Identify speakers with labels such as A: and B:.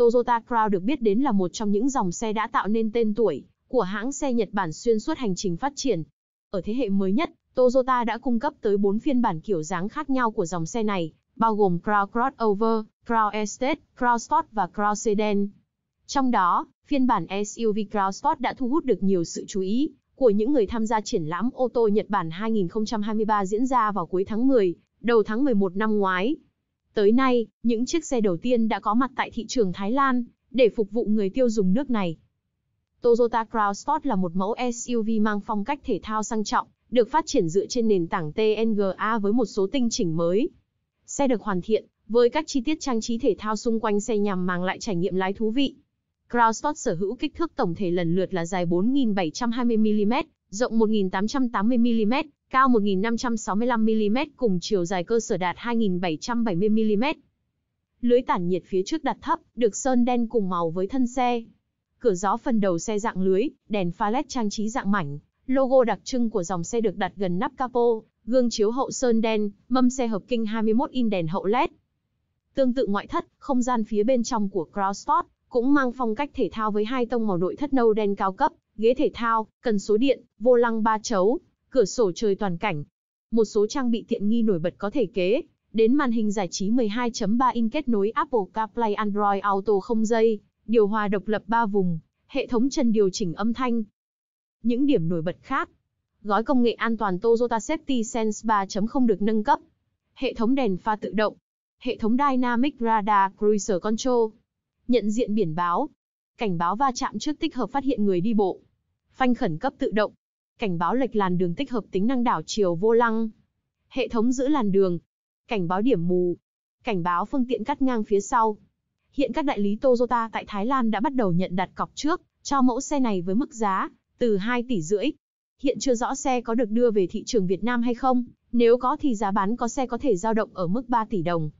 A: Toyota Crown được biết đến là một trong những dòng xe đã tạo nên tên tuổi của hãng xe Nhật Bản xuyên suốt hành trình phát triển. Ở thế hệ mới nhất, Toyota đã cung cấp tới 4 phiên bản kiểu dáng khác nhau của dòng xe này, bao gồm Crown Crossover, Crown Estate, Crown Sport và Crown Sedan. Trong đó, phiên bản SUV Crown Sport đã thu hút được nhiều sự chú ý của những người tham gia triển lãm ô tô Nhật Bản 2023 diễn ra vào cuối tháng 10, đầu tháng 11 năm ngoái. Tới nay, những chiếc xe đầu tiên đã có mặt tại thị trường Thái Lan, để phục vụ người tiêu dùng nước này. Toyota Crown Sport là một mẫu SUV mang phong cách thể thao sang trọng, được phát triển dựa trên nền tảng TNGA với một số tinh chỉnh mới. Xe được hoàn thiện, với các chi tiết trang trí thể thao xung quanh xe nhằm mang lại trải nghiệm lái thú vị. Crown Sport sở hữu kích thước tổng thể lần lượt là dài 4.720mm, rộng 1.880mm cao 1.565mm cùng chiều dài cơ sở đạt 2.770mm. Lưới tản nhiệt phía trước đặt thấp, được sơn đen cùng màu với thân xe. Cửa gió phần đầu xe dạng lưới, đèn pha led trang trí dạng mảnh, logo đặc trưng của dòng xe được đặt gần nắp capo, gương chiếu hậu sơn đen, mâm xe hợp kinh 21 in đèn hậu led. Tương tự ngoại thất, không gian phía bên trong của Crossport cũng mang phong cách thể thao với hai tông màu nội thất nâu đen cao cấp, ghế thể thao, cần số điện, vô lăng ba chấu, cửa sổ trời toàn cảnh. Một số trang bị tiện nghi nổi bật có thể kế, đến màn hình giải trí 12.3 inch kết nối Apple CarPlay Android Auto không dây, điều hòa độc lập 3 vùng, hệ thống chân điều chỉnh âm thanh. Những điểm nổi bật khác. Gói công nghệ an toàn Toyota Safety Sense 3.0 được nâng cấp. Hệ thống đèn pha tự động. Hệ thống Dynamic Radar Cruiser Control. Nhận diện biển báo. Cảnh báo va chạm trước tích hợp phát hiện người đi bộ. Phanh khẩn cấp tự động cảnh báo lệch làn đường tích hợp tính năng đảo chiều vô lăng, hệ thống giữ làn đường, cảnh báo điểm mù, cảnh báo phương tiện cắt ngang phía sau. Hiện các đại lý Toyota tại Thái Lan đã bắt đầu nhận đặt cọc trước cho mẫu xe này với mức giá từ 2 tỷ rưỡi. Hiện chưa rõ xe có được đưa về thị trường Việt Nam hay không, nếu có thì giá bán có xe có thể dao động ở mức 3 tỷ đồng.